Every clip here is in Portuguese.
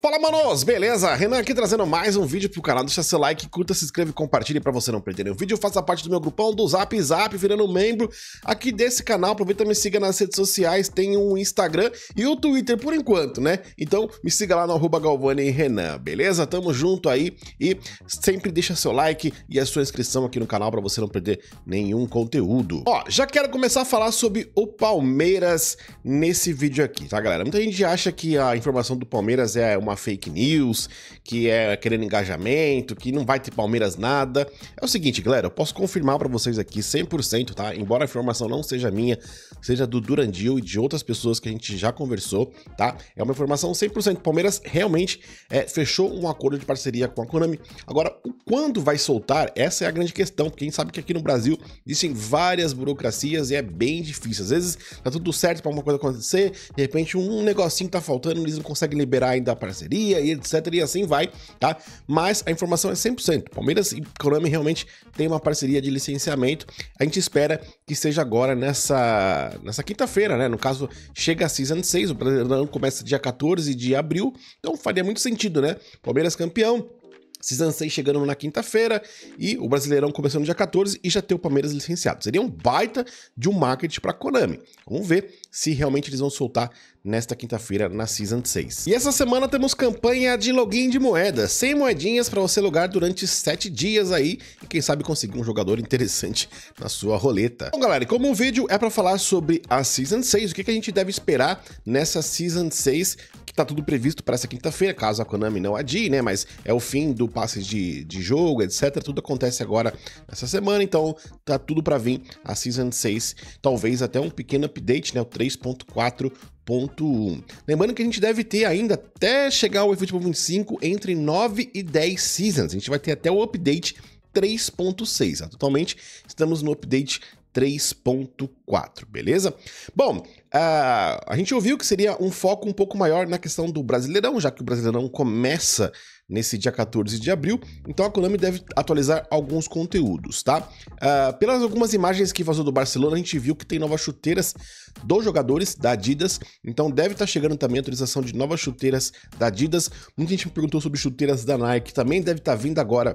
Fala, manos! Beleza? Renan aqui trazendo mais um vídeo pro canal. Deixa seu like, curta, se inscreve e compartilhe pra você não perder nenhum vídeo. Faça parte do meu grupão do Zap Zap, virando membro aqui desse canal. Aproveita e me siga nas redes sociais. Tem o um Instagram e o um Twitter por enquanto, né? Então me siga lá no arroba Galvani Renan, beleza? Tamo junto aí e sempre deixa seu like e a sua inscrição aqui no canal pra você não perder nenhum conteúdo. Ó, já quero começar a falar sobre o Palmeiras nesse vídeo aqui, tá, galera? Muita gente acha que a informação do Palmeiras é uma uma fake news, que é querendo engajamento, que não vai ter Palmeiras nada. É o seguinte, galera, eu posso confirmar para vocês aqui 100%, tá? Embora a informação não seja minha, seja do Durandil e de outras pessoas que a gente já conversou, tá? É uma informação 100%. Palmeiras realmente é, fechou um acordo de parceria com a Konami. Agora, quando vai soltar? Essa é a grande questão, porque a gente sabe que aqui no Brasil existem várias burocracias e é bem difícil. Às vezes tá tudo certo para uma coisa acontecer, de repente um negocinho tá faltando, eles não conseguem liberar ainda parceria e etc. E assim vai, tá? Mas a informação é 100%. Palmeiras e Konami realmente tem uma parceria de licenciamento. A gente espera que seja agora nessa, nessa quinta-feira, né? No caso, chega a Season 6, o Brasileirão começa dia 14 de abril. Então faria muito sentido, né? Palmeiras campeão. Season 6 chegando na quinta-feira e o Brasileirão começando dia 14 e já ter o Palmeiras licenciado. Seria um baita de um marketing para Konami. Vamos ver se realmente eles vão soltar nesta quinta-feira na Season 6. E essa semana temos campanha de login de moedas, 100 moedinhas para você logar durante 7 dias aí e quem sabe conseguir um jogador interessante na sua roleta. Bom galera, como o vídeo é para falar sobre a Season 6, o que, que a gente deve esperar nessa Season 6 Tá tudo previsto para essa quinta-feira, caso a Konami não adie, né? Mas é o fim do passe de, de jogo, etc. Tudo acontece agora essa semana, então tá tudo para vir a Season 6. Talvez até um pequeno update, né? O 3.4 Lembrando que a gente deve ter ainda até chegar ao eFootball 25 entre 9 e 10 seasons. A gente vai ter até o update 3.6. Atualmente né? estamos no update 3.4, beleza? Bom, a, ah, a gente ouviu que seria um foco um pouco maior na questão do Brasileirão, já que o Brasileirão começa nesse dia 14 de abril, então a Konami deve atualizar alguns conteúdos, tá? Uh, pelas algumas imagens que vazou do Barcelona, a gente viu que tem novas chuteiras dos jogadores da Adidas, então deve estar tá chegando também a atualização de novas chuteiras da Adidas. Muita gente me perguntou sobre chuteiras da Nike, também deve estar tá vindo agora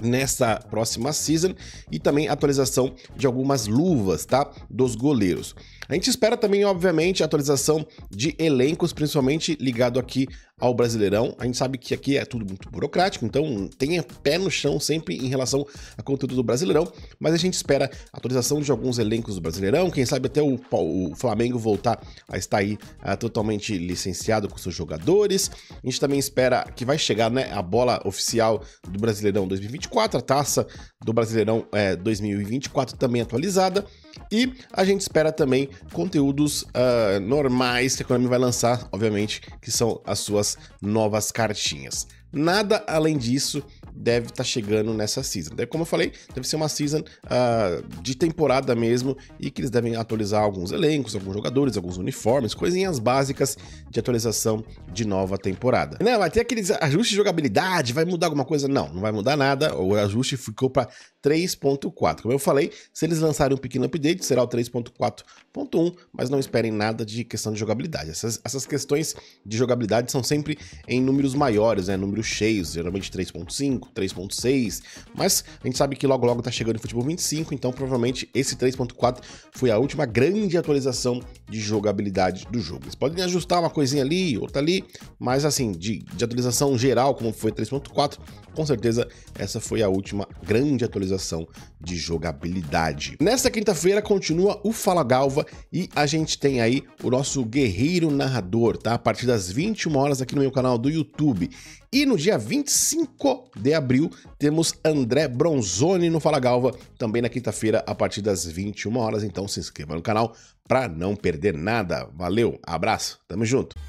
nessa próxima season e também atualização de algumas luvas, tá? Dos goleiros. A gente espera também, obviamente, a atualização de elencos, principalmente ligado aqui ao Brasileirão. A gente sabe que aqui é tudo muito burocrático, então tenha pé no chão sempre em relação a conteúdo do Brasileirão, mas a gente espera a atualização de alguns elencos do Brasileirão, quem sabe até o, o Flamengo voltar a estar aí uh, totalmente licenciado com seus jogadores. A gente também espera que vai chegar né, a bola oficial do Brasileirão 2024, a taça do Brasileirão é, eh, 2024 também atualizada. E a gente espera também conteúdos uh, normais que a Konami vai lançar, obviamente, que são as suas novas cartinhas. Nada além disso deve estar tá chegando nessa season. É como eu falei, deve ser uma season uh, de temporada mesmo e que eles devem atualizar alguns elencos, alguns jogadores, alguns uniformes, coisinhas básicas de atualização de nova temporada. Não, vai ter aqueles ajustes de jogabilidade, vai mudar alguma coisa? Não, não vai mudar nada. O ajuste ficou para 3.4. Como eu falei, se eles lançarem um pequeno update, será o 3.4.1, mas não esperem nada de questão de jogabilidade. Essas, essas, questões de jogabilidade são sempre em números maiores, né? números cheios, geralmente 3.5, 3.6, mas a gente sabe que logo logo está chegando o Futebol 25, então provavelmente esse 3.4 foi a última grande atualização de jogabilidade do jogo. Eles podem ajustar uma coisinha ali, outra ali, mas assim, de, de atualização geral, como foi 3.4, com certeza essa foi a última grande atualização atualização de jogabilidade. Nesta quinta-feira continua o Fala Galva e a gente tem aí o nosso guerreiro narrador, tá? A partir das 21 horas aqui no meu canal do YouTube. E no dia 25 de abril temos André Bronzoni no Fala Galva, também na quinta-feira a partir das 21 horas, então se inscreva no canal para não perder nada. Valeu, abraço, tamo junto.